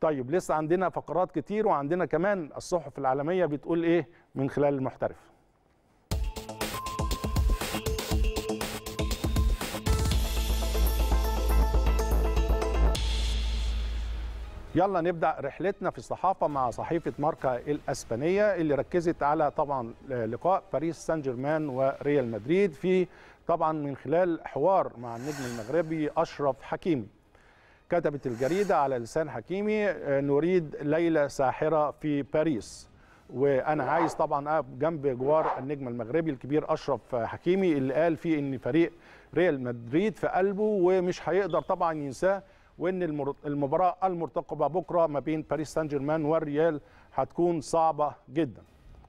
طيب لسه عندنا فقرات كتير وعندنا كمان الصحف العالميه بتقول ايه من خلال المحترف يلا نبدا رحلتنا في الصحافه مع صحيفه ماركا الاسبانيه اللي ركزت على طبعا لقاء باريس سان جيرمان وريال مدريد في طبعا من خلال حوار مع النجم المغربي اشرف حكيمي كتبت الجريدة على لسان حكيمي آه، نريد ليلة ساحرة في باريس وانا عايز طبعا اقف جنب جوار النجم المغربي الكبير اشرف حكيمي اللي قال فيه ان فريق ريال مدريد في قلبه ومش هيقدر طبعا ينساه وان المباراه المرتقبه بكره ما بين باريس سان جيرمان والريال هتكون صعبه جدا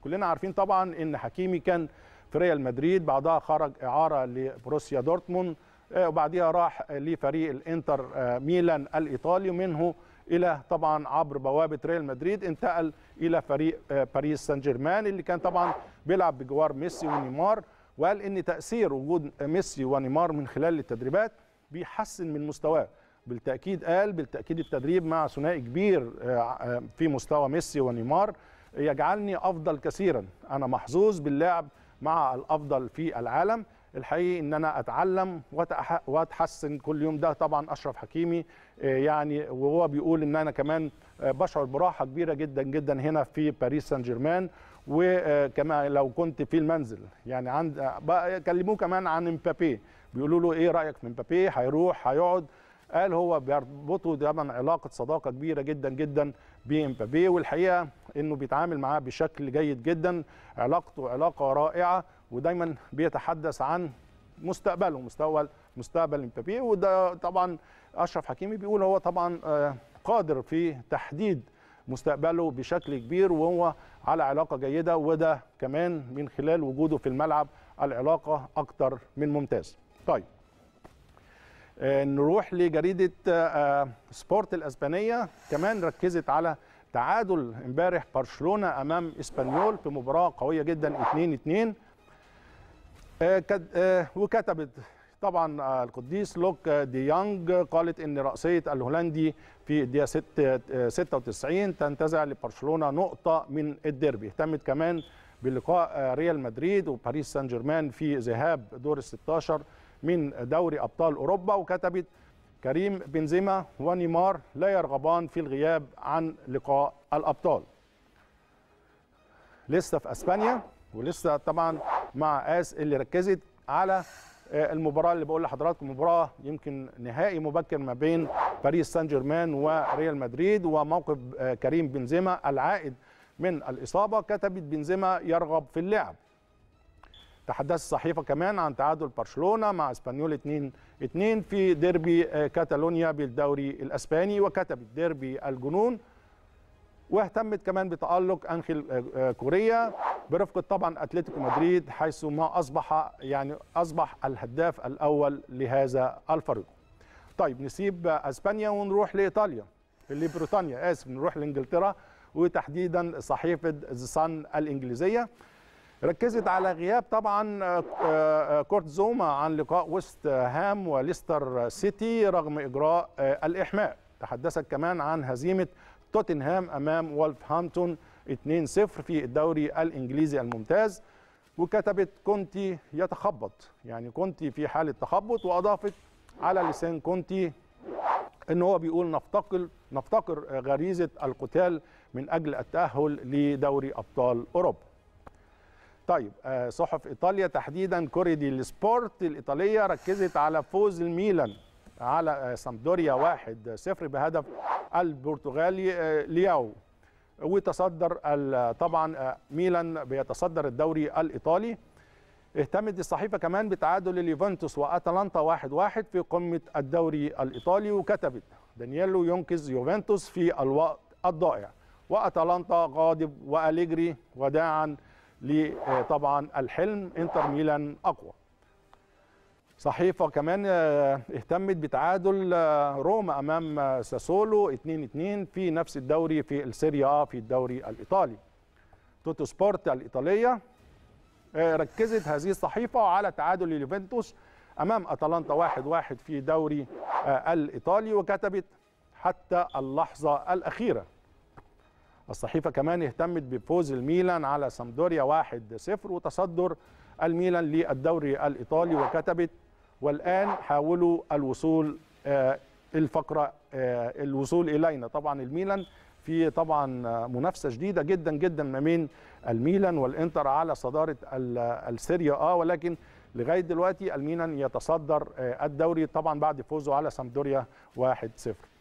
كلنا عارفين طبعا ان حكيمي كان في ريال مدريد بعدها خرج اعاره لبروسيا دورتموند آه، وبعديها راح لفريق الانتر آه، ميلان الايطالي ومنه الى طبعا عبر بوابه ريال مدريد انتقل الى فريق آه، باريس سان جيرمان اللي كان طبعا بيلعب بجوار ميسي ونيمار وقال ان تاثير وجود ميسي ونيمار من خلال التدريبات بيحسن من مستواه بالتاكيد قال بالتاكيد التدريب مع ثنائي كبير في مستوى ميسي ونيمار يجعلني افضل كثيرا انا محظوظ باللعب مع الافضل في العالم الحقيقي ان انا اتعلم واتحسن كل يوم ده طبعا اشرف حكيمي آه، يعني وهو بيقول ان انا كمان آه، بشعر براحه كبيره جدا جدا هنا في باريس سان جيرمان وكما آه، لو كنت في المنزل يعني عند كلموه كمان عن مبابي بيقولوا له ايه رايك في مبابي هيروح هيقعد قال هو بيربطه دايما علاقه صداقه كبيره جدا جدا بامبابي والحقيقه انه بيتعامل معاه بشكل جيد جدا علاقته علاقه رائعه ودايما بيتحدث عن مستقبله مستوى مستقبل امبابي وده طبعا اشرف حكيمي بيقول هو طبعا آه، قادر في تحديد مستقبله بشكل كبير وهو على علاقه جيده وده كمان من خلال وجوده في الملعب العلاقه اكتر من ممتاز. طيب آه، نروح لجريده آه، سبورت الاسبانيه كمان ركزت على تعادل امبارح برشلونه امام اسبانيول في مباراه قويه جدا 2 2 آه، آه، وكتبت طبعا آه، القديس لوك دي يانج قالت ان رأسية الهولندي في الدقيقة 96 تنتزع لبرشلونة نقطة من الديربي اهتمت كمان بلقاء ريال مدريد وباريس سان جيرمان في ذهاب دور ال 16 من دوري ابطال اوروبا وكتبت كريم بنزيما ونيمار لا يرغبان في الغياب عن لقاء الابطال لسه في اسبانيا ولسه طبعا مع اس اللي ركزت على آه، المباراه اللي بقول لحضراتكم مباراه يمكن نهائي مبكر ما بين باريس سان جيرمان وريال مدريد وموقف آه، كريم بنزيما العائد من الاصابه كتبت بنزيما يرغب في اللعب تحدث الصحيفه كمان عن تعادل برشلونه مع اسبانيول 2 2 في ديربي آه، كاتالونيا بالدوري الاسباني وكتبت ديربي الجنون واهتمت كمان بتالق انخيل كوريا برفقة طبعا أتلتيكو مدريد حيث ما أصبح يعني أصبح الهداف الأول لهذا الفريق طيب نسيب أسبانيا ونروح لإيطاليا لبريطانيا آسف نروح لإنجلترا وتحديدا صحيفة ذا صن الإنجليزية ركزت على غياب طبعا آه، آه، كورت زوما عن لقاء ويست هام وليستر سيتي رغم إجراء آه، الإحماء تحدثت كمان عن هزيمة توتنهام أمام هامتون 2-0 في الدوري الانجليزي الممتاز وكتبت كونتي يتخبط يعني كونتي في حاله تخبط واضافت على لسان كونتي ان هو بيقول نفتقر نفتقر غريزه القتال من اجل التاهل لدوري ابطال اوروبا. طيب آه، صحف ايطاليا تحديدا كوريدي سبورت الايطاليه ركزت على فوز الميلان على آه، سامدوريا 1-0 بهدف البرتغالي آه، لياو وتصدر طبعا آه، ميلان بيتصدر الدوري الايطالي اهتمت الصحيفه كمان بتعادل اليوفنتوس واتلانتا واحد واحد في قمه الدوري الايطالي وكتبت دانييلو ينقذ يوفنتوس في الوقت الضائع واتلانتا غاضب واليجري وداعا لطبعا آه، الحلم انتر ميلان اقوى صحيفة كمان آه، اهتمت بتعادل آه، روما أمام آه، ساسولو 2-2 في نفس الدوري في السيريا في الدوري الإيطالي توتو سبورت الإيطالية ركزت هذه الصحيفة على تعادل اليوفنتوس أمام أتلانتا 1-1 في دوري الإيطالي وكتبت حتى اللحظة الأخيرة الصحيفة كمان اهتمت بفوز الميلان على سامدوريا 1-0 وتصدر الميلان للدوري الإيطالي وكتبت والآن حاولوا الوصول آه، الفقرة آه، الوصول إلينا طبعا الميلان في طبعا منافسه شديده جدا جدا ما بين الميلان والانتر على صداره السيريا اه ولكن لغايه دلوقتي الميلان يتصدر آه، الدوري طبعا بعد فوزه على سامدوريا 1-0